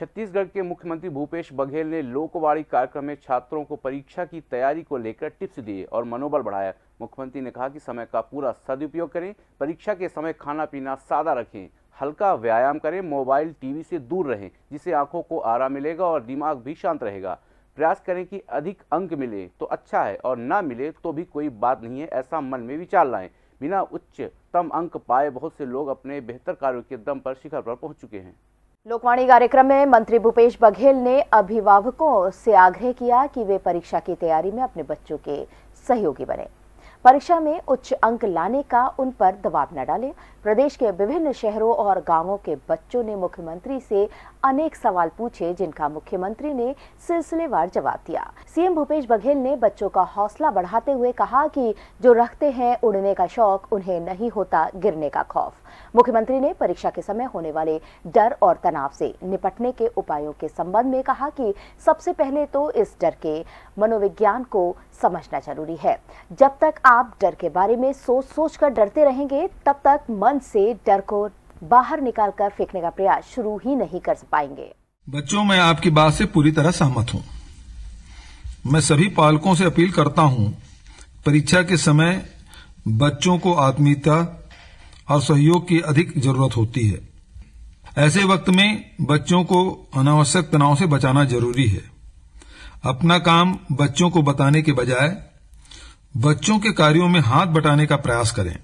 छत्तीसगढ़ के मुख्यमंत्री भूपेश बघेल ने लोकवाणी कार्यक्रम में छात्रों को परीक्षा की तैयारी को लेकर टिप्स दिए और मनोबल बढ़ाया मुख्यमंत्री ने कहा कि समय का पूरा सदुपयोग करें परीक्षा के समय खाना पीना सादा रखें हल्का व्यायाम करें मोबाइल टीवी से दूर रहें जिससे आंखों को आराम मिलेगा और दिमाग भी शांत रहेगा प्रयास करें कि अधिक अंक मिले तो अच्छा है और ना मिले तो भी कोई बात नहीं है ऐसा मन में विचार लाएं बिना उच्चतम अंक पाए बहुत से लोग अपने बेहतर कार्यों के दम पर शिखर पर पहुंच चुके हैं लोकवाणी कार्यक्रम में मंत्री भूपेश बघेल ने अभिभावकों से आग्रह किया कि वे परीक्षा की तैयारी में अपने बच्चों के सहयोगी बने परीक्षा में उच्च अंक लाने का उन पर दबाव न डालें प्रदेश के विभिन्न शहरों और गांवों के बच्चों ने मुख्यमंत्री से अनेक सवाल पूछे जिनका मुख्यमंत्री ने सिलसिलेवार जवाब दिया सीएम भूपेश बघेल ने बच्चों का हौसला बढ़ाते हुए कहा कि जो रखते हैं उड़ने का शौक उन्हें नहीं होता गिरने का खौफ मुख्यमंत्री ने परीक्षा के समय होने वाले डर और तनाव से निपटने के उपायों के संबंध में कहा कि सबसे पहले तो इस डर के मनोविज्ञान को समझना जरूरी है जब तक आप डर के बारे में सोच सोच कर डरते रहेंगे तब तक मन से डर को बाहर निकाल कर फेंकने का प्रयास शुरू ही नहीं कर पाएंगे बच्चों मैं आपकी बात से पूरी तरह सहमत हूँ मैं सभी पालकों से अपील करता हूँ परीक्षा के समय बच्चों को आत्मीयता और सहयोग की अधिक जरूरत होती है ऐसे वक्त में बच्चों को अनावश्यक तनाव से बचाना जरूरी है अपना काम बच्चों को बताने के बजाय बच्चों के कार्यों में हाथ बटाने का प्रयास करें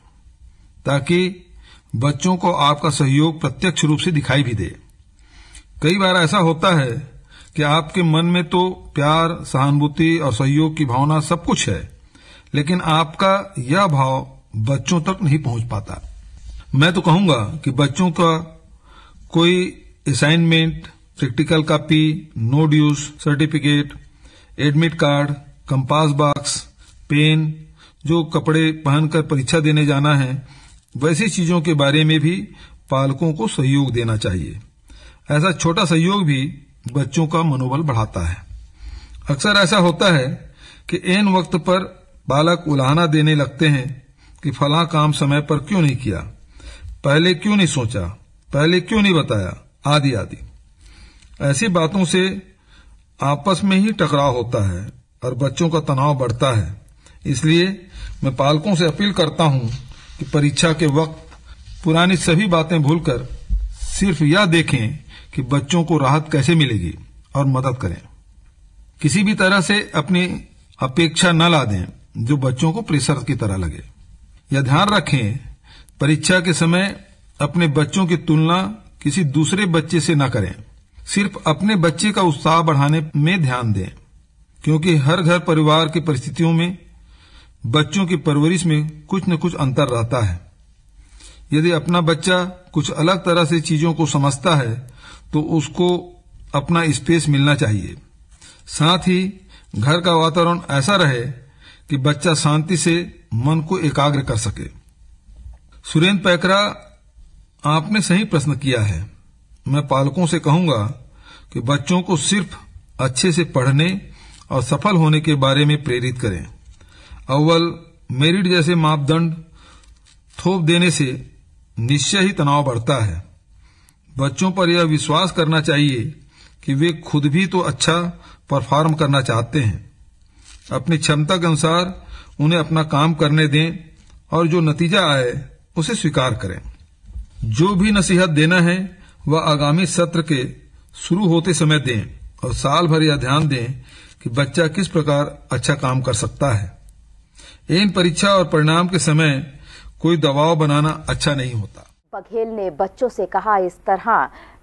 ताकि बच्चों को आपका सहयोग प्रत्यक्ष रूप से दिखाई भी दे कई बार ऐसा होता है कि आपके मन में तो प्यार सहानुभूति और सहयोग की भावना सब कुछ है लेकिन आपका यह भाव बच्चों तक नहीं पहुंच पाता मैं तो कहूंगा कि बच्चों का कोई assignment practical copy no dues certificate admit card compass box pen जो कपड़े पहनकर परीक्षा देने जाना है वैसी चीजों के बारे में भी पालकों को सहयोग देना चाहिए ऐसा छोटा सहयोग भी बच्चों का मनोबल बढ़ाता है अक्सर ऐसा होता है कि एन वक्त पर बालक उलाहना देने लगते हैं कि फला काम समय पर क्यों नहीं किया पहले क्यों नहीं सोचा पहले क्यों नहीं बताया आदि आदि ऐसी बातों से आपस में ही टकराव होता है और बच्चों का तनाव बढ़ता है इसलिए मैं पालकों से अपील करता हूं कि परीक्षा के वक्त पुरानी सभी बातें भूलकर सिर्फ यह देखें कि बच्चों को राहत कैसे मिलेगी और मदद करें किसी भी तरह से अपनी अपेक्षा न ला दें जो बच्चों को प्रेशर की तरह लगे यह ध्यान रखें परीक्षा के समय अपने बच्चों की तुलना किसी दूसरे बच्चे से न करें सिर्फ अपने बच्चे का उत्साह बढ़ाने में ध्यान दें क्योंकि हर घर परिवार की परिस्थितियों में बच्चों की परवरिश में कुछ न कुछ अंतर रहता है यदि अपना बच्चा कुछ अलग तरह से चीजों को समझता है तो उसको अपना स्पेस मिलना चाहिए साथ ही घर का वातावरण ऐसा रहे कि बच्चा शांति से मन को एकाग्र कर सके सुरेंद्र पैकरा आपने सही प्रश्न किया है मैं पालकों से कहूंगा कि बच्चों को सिर्फ अच्छे से पढ़ने और सफल होने के बारे में प्रेरित करें अव्वल मेरिट जैसे मापदंड थोप देने से निश्चय ही तनाव बढ़ता है बच्चों पर यह विश्वास करना चाहिए कि वे खुद भी तो अच्छा परफॉर्म करना चाहते हैं अपनी क्षमता के अनुसार उन्हें अपना काम करने दें और जो नतीजा आए उसे स्वीकार करें जो भी नसीहत देना है वह आगामी सत्र के शुरू होते समय दें और साल भर यह ध्यान दें कि बच्चा किस प्रकार अच्छा काम कर सकता है इन परीक्षा और परिणाम के समय कोई दबाव बनाना अच्छा नहीं होता बघेल ने बच्चों से कहा इस तरह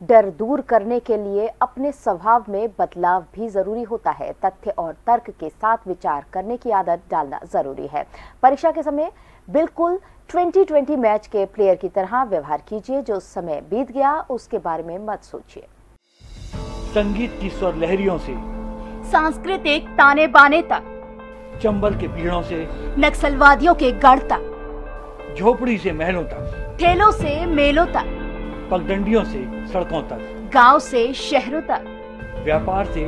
डर दूर करने के लिए अपने स्वभाव में बदलाव भी जरूरी होता है तथ्य और तर्क के साथ विचार करने की आदत डालना जरूरी है परीक्षा के समय बिल्कुल 2020 मैच के प्लेयर की तरह व्यवहार कीजिए जो समय बीत गया उसके बारे में मत सोचिए संगीत की स्वर लहरियों से सांस्कृतिक ताने बाने तक चंबल के पीड़ों से नक्सलवादियों के गढ़ तक झोपड़ी से महलों तक ठेलों से मेलों तक पगडंडियों से सड़कों तक गांव से शहरों तक व्यापार से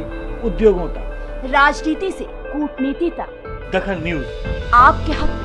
उद्योगों तक राजनीति से कूटनीति तक दखन न्यूज आपके हक